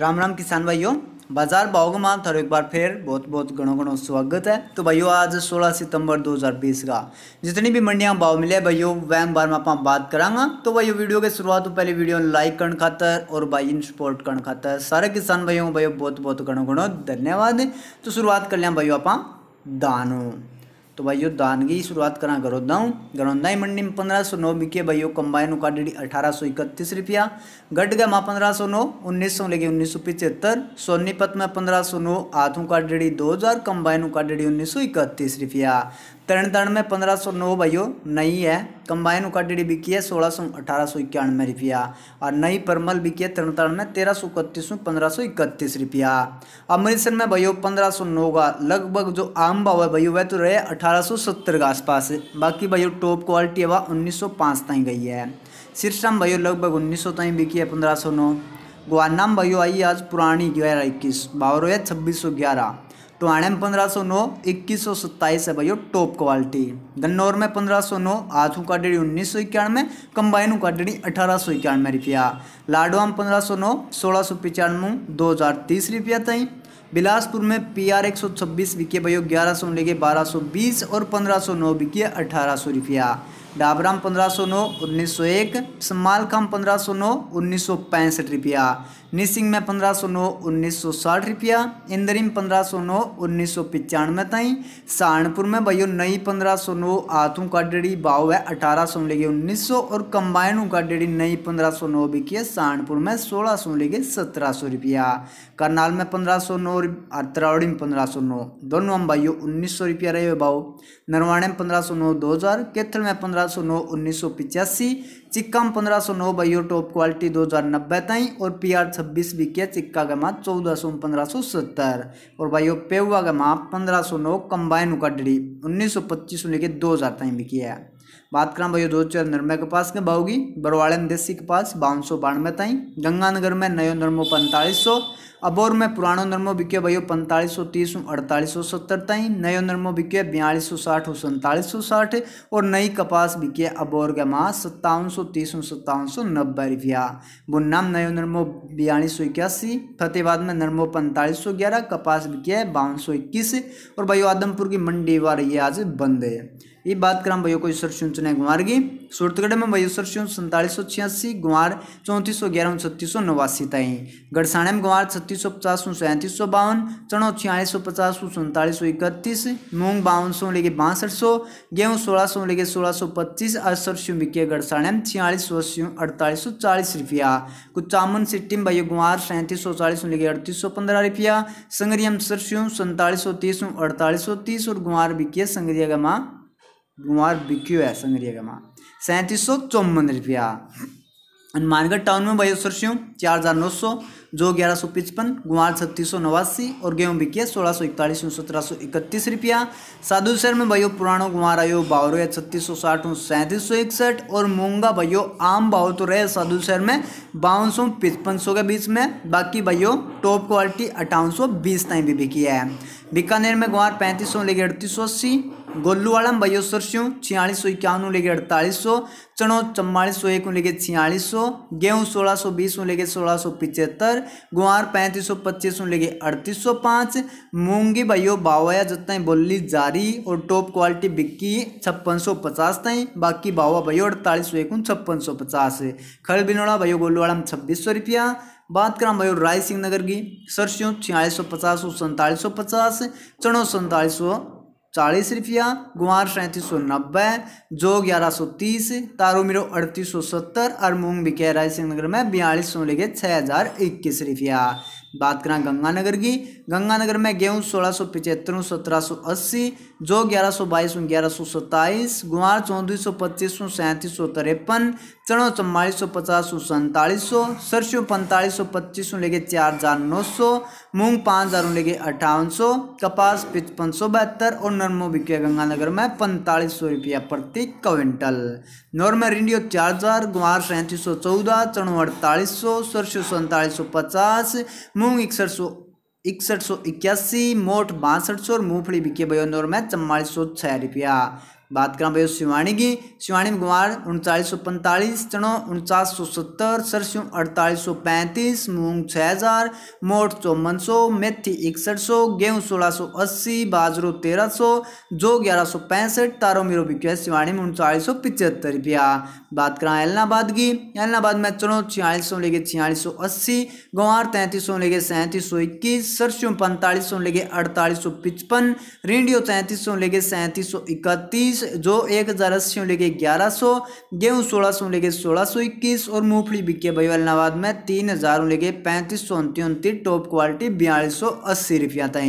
राम राम किसान भाइयों बाजार भाव में थोड़ा एक बार फिर बहुत बहुत घणो घणो स्वागत है तो भाइयों आज 16 सितंबर 2020 का जितनी भी मंडियां भाव मिले भाइयों वैम बार में आप बात करांगा तो भाइयों वीडियो के शुरुआत तो पहले वीडियो लाइक करण खातर और भाई सपोर्ट करण खातर सारे किसान भाइयों भाइयों बहुत बहुत घणो घणो धन्यवाद तो शुरुआत कर लिया भाइयों आप दानों तो भाई તો की शुरुआत करा करो ગરોદાઉ गणोदाई मंडी में पंद्रह सौ नौ बिके भाइयों कंबाइन का डी अठारह सौ इकतीस रुपया गढ़ गढ़गा में पंद्रह सौ नौ उन्नीस सौ लेके उन्नीस सौ पिचहत्तर सोनीपत में पंद्रह सौ नौ आथू का डी दो हज़ार कंबाइन का डी उन्नीस सौ इकतीस रुपया तरण तरण में पंद्रह सौ नौ भाइयों नई है कंबाइन का डी बिकी है सोलह सौ अठारह सौ इक्यानवे रुपया और नई परमल बिकी है तरण तरण में तेरह सौ इकतीस में पंद्रह सौ इकतीस रुपया अमृतसर में भाइयों पंद्रह सौ नौ का लगभग जो आम भाव है भाइयों वह तो रहे अठारह 1870 के आसपास बाक़ी भाई टॉप क्वालिटी हवा 1905 ताईं गई है सिरसम भाई लगभग 1900 तीन बिकी है 1509 ग्वानाम भाई आई आज पुरानी ग्यारह इक्कीस बावरो है छब्बीस सौ ग्यारह टोहाणे में पंद्रह सौ नौ इक्कीस सौ सत्ताईस है भाई टॉप क्वालिटी गन्नौर में पंद्रह सौ नौ आथू का डेढ़ी उन्नीस सौ इक्यानवे कम्बाइन का डेढ़ी अठारह सौ इक्यानवे रुपया लाडवा में पंद्रह सौ नौ सोलह सौ पचानवे दो हज़ार तीस रुपया तई बिलासपुर में पी आर एक सौ छब्बीस बिके भैया ग्यारह सौ लेके बारह सौ बीस और पंद्रह सौ नौ बिके अठारह सौ रुपया डाबराम पंद्रह सौ नौ उन्नीस सौ एक सम्माल खाम पंद्रह सौ नौ उन्नीस सौ पैंसठ रुपया निसिंग में पंद्रह सौ नौ उन्नीस सौ साठ रुपया इंद्रिम पंद्रह सौ नौ उन्नीस सौ पचानवे तई सहारनपुर में भाइयों नई पंद्रह सौ नौ आतू का डेढ़ी भाव है अठारह सौ लेगी उन्नीस सौ और कंबाइनू का डेढ़ी नई पंद्रह सौ नौ बिकी है सहारनपुर में सोलह सौ लेगी सत्रह सौ रुपया करनाल में पंद्रह सौ नौ और तरावड़ी में पंद्रह सौ नौ दोनों में भाइयों उन्नीस सौ रुपया रहे भाव नरवाणे में पंद्रह सौ नौ दो हज़ार केथल में पंद्रह पंद्रह सौ नौ उन्नीस चिक्का में पंद्रह सौ नौ भाइयों टॉप क्वालिटी दो हज़ार नब्बे तई और पी आर छब्बीस बिकिया चिक्का का माप चौदह सौ पंद्रह सौ सत्तर और भाइयों पेवा का माप पंद्रह सौ नौ कंबाइन उकाडड़ी उन्नीस सौ पच्चीस लेके दो हज़ार तई है बात करें भाई दो नर्मे के कपास के बाउगी बरवाड़े में देसी कपास बावन सौ बानवे ताई गंगानगर में नयो नर्मो पैंतालीस सौ अबोर में पुरानो नर्मो बिक्यो भाई पैंतालीस सौ तीस अड़तालीस सौ सत्तर ताई नयो नर्मो बिक्यो बयालीस सौ साठ सैंतालीस सौ साठ और नई कपास बिके अबोर के मास सत्तावन सौ तीस सत्तावन सौ नब्बे रुपया बुन्ना में नयो नर्मो बयालीस सौ इक्यासी फतेहबाद में नरमो पैंतालीस सौ ग्यारह कपास बिके बावन सौ इक्कीस और भाई आदमपुर की मंडी वार ये आज बंद है ये बात कराम भाइयों को ईश्वरश्यून चुने गुमार की सूरतगढ़ में भाई ईश्वरश्यून सैंतालीस सौ छियासी गुमार चौंतीस सौ ग्यारह छत्तीस सौ नवासी ताई गढ़साणे में गुमार छत्तीस सौ पचास सौ सैंतीस सौ बावन चणो छियालीस सौ पचास सौ सैंतालीस सौ इकतीस मूंग बावन सौ लेके बासठ सौ गेहूँ सोलह सौ लेके सोलह सौ पच्चीस अड़सठस्यू बिके गढ़साणे में छियालीस सौ अस्सी अड़तालीस सौ चालीस रुपया कुचामन सिट्टी में भाई गुमार सैंतीस सौ चालीस लेके अड़तीस सौ पंद्रह रुपया संगरिया में सरस्यू सैंतालीस सौ तीस अड़तालीस सौ तीस और गुमार बिके संगरिया गमा घुमार बिक्यू है संग्रिया का माँ सैंतीस सौ चौवन रुपया हनुमानगढ़ टाउन में भाई सरस्यों चार हज़ार नौ सौ जो ग्यारह सौ पचपन गुमार छत्तीस सौ नवासी और गेहूँ बिकिया सोलह सौ इकतालीस सत्रह सौ इकतीस रुपया साधु शहर में भैया पुराणो गुमार आयो बावरो या छत्तीस सौ साठ सैंतीस सौ इकसठ और मूंगा भाइयों आम भाव तो रहे साधु शहर में बावन सौ पचपन सौ के बीच में बाकी भाइयों टॉप क्वालिटी अट्ठावन सौ बीस तय भी बिकी है बीकानेर में गुमार पैंतीस सौ लेके अड़तीस सौ अस्सी गोलूवाड़ा में बयासठ सौ छियालीस सौ इक्यावन लेके अड़तालीस सौ चनो चम्बालीस सौ एक लेके छियालीस सौ गेहूँ सोलह सौ बीस लेके सोलह सौ पिचहत्तर गुआर पैंतीस सौ पच्चीस लेके अड़तीस सौ पाँच मूंगी भाइयों बावाया जताई बोली जारी और टॉप क्वालिटी बिक्की छप्पन सौ पचास तई बाकी बावा भाइयों अड़तालीस सौ एक छप्पन सौ पचास खड़ बिनोड़ा भाइयों गोलूवाड़ा में छब्बीस सौ रुपया बात करा भाई राय सिंह नगर की सरसों छियालीस सौ पचास सौ सैंतालीस सौ पचास चनो सैंतालीस सौ चालीस रुपया गुआर सैंतीस सौ नब्बे जो ग्यारह सौ तीस तारो मीरो अड़तीस सौ सत्तर और मूंग बिके सिंह नगर में बयालीस सौ लेके छः हज़ार इक्कीस रुपया बात करें गंगानगर की गंगानगर में गेहूँ सोलह सौ पिचहत्तर सत्रह सौ अस्सी जो ग्यारह सौ बाईस ग्यारह सौ सत्ताईस गुआर चौंतीस सौ पच्चीस सौ सैंतीस सौ तिरपन चणो चम्बालीस सौ पचास सौ सैंतालीस सौ सरसों पैंतालीस सौ पच्चीस लेके चार हज़ार नौ सौ मूंग पाँच हज़ार लेके अट्ठावन सौ कपास पचपन सौ बहत्तर और नरमो बिकिया गंगानगर में पैंतालीस सौ रुपया प्रति क्विंटल नॉर्मल रिंडियो चार हज़ार गुआर सैंतीस सौ चौदह चणो अड़तालीस सौ सरसों सैंतालीस सौ पचास मूंग इकसठ सौ इकसठ सौ इक्यासी मोठ बासठ सौ और मूंगफली बिके बयो में चौवालीस सौ छः रुपया बात करा भाई शिवाणी की शिवाणी कुमार उनतालीस सौ पैंतालीस चनो उनचास सौ सत्तर सरसों अड़तालीस सौ पैंतीस मूंग छः हज़ार मोट चौवन सौ मेथी इकसठ सौ गेहूँ सोलह सौ अस्सी बाजरो तेरह सौ जो ग्यारह सौ पैंसठ तारो मेरो बिक्यो है शिवाणी में उनचालीस सौ पिचहत्तर रुपया बात करा एलनाबाद की एलनाबाद में चनो छियालीस सौ लेके छियालीस सौ अस्सी गुवार तैंतीस सौ लेके सैंतीस सौ इक्कीस सरसों पैंतालीस सौ लेके अड़तालीस सौ पचपन रेंडियो तैंतीस सौ लेके सैंतीस सौ इकतीस इक्कीस जो एक हज़ार अस्सी लेके ग्यारह सौ गेहूँ सोलह सौ लेके सोलह सौ इक्कीस और मूंगफली बिके भाई अलाहाबाद में तीन हज़ार लेके पैंतीस सौ उनती उनतीस टॉप क्वालिटी बयालीस सौ अस्सी रुपया था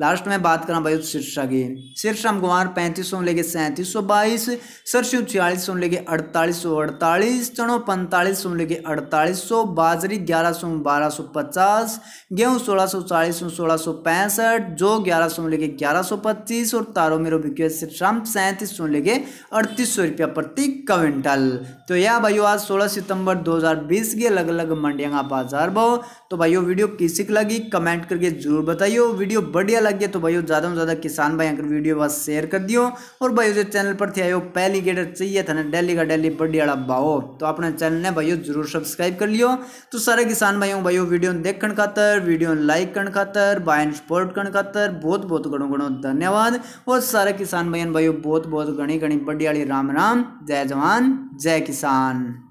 लास्ट में बात करा भाई सिरसा की सिरसा में गुमार पैंतीस सौ लेके सैंतीस सौ बाईस सरसों छियालीस सौ लेके अड़तालीस सौ अड़तालीस चनो पैंतालीस सौ लेके अड़तालीस सौ बाजरी ग्यारह सौ बारह सौ पचास गेहूँ सोलह सौ चालीस सौ सोलह सौ पैंसठ जो ग्यारह सौ लेके ग्यारह सौ पच्चीस और तारों मेरो बिके सिरसा सैंतीस सैंतीस सौ लेके अड़तीस सौ रुपया प्रति क्विंटल तो यह भाइयों आज सोलह सितंबर 2020 के अलग अलग मंडियांगा बाजार भाव तो भाइयों वीडियो किसी की लगी कमेंट करके जरूर बताइयो वीडियो बढ़िया लगे तो भाइयों ज़्यादा से ज़्यादा किसान भाई अगर वीडियो बस शेयर कर दियो और भाई जो चैनल पर थे आयो पहली गेटर चाहिए था ना डेली का डेली बढ़िया भाव तो अपने चैनल ने भाइयों जरूर सब्सक्राइब कर लियो तो सारे किसान भाइयों भाइयों वीडियो देखने खातर वीडियो लाइक करने खातर बाय सपोर्ट करने खातर बहुत बहुत गणों गणों धन्यवाद और सारे किसान भाई भाइयों बहुत बहुत बहुत घनी घनी बड़ी वाली राम राम जय जवान जय किसान